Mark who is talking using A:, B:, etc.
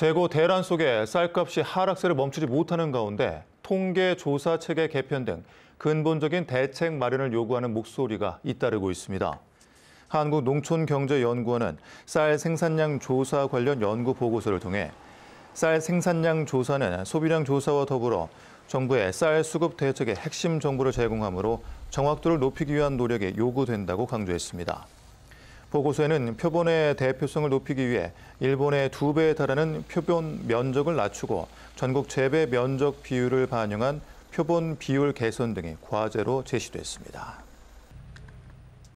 A: 재고 대란 속에 쌀값이 하락세를 멈추지 못하는 가운데 통계 조사 체계 개편 등 근본적인 대책 마련을 요구하는 목소리가 잇따르고 있습니다. 한국농촌경제연구원은 쌀 생산량 조사 관련 연구 보고서를 통해 쌀 생산량 조사는 소비량 조사와 더불어 정부의 쌀 수급 대책의 핵심 정보를 제공하므로 정확도를 높이기 위한 노력이 요구된다고 강조했습니다. 보고서에는 표본의 대표성을 높이기 위해 일본의 두 배에 달하는 표본 면적을 낮추고 전국 재배 면적 비율을 반영한 표본 비율 개선 등이 과제로 제시됐습니다.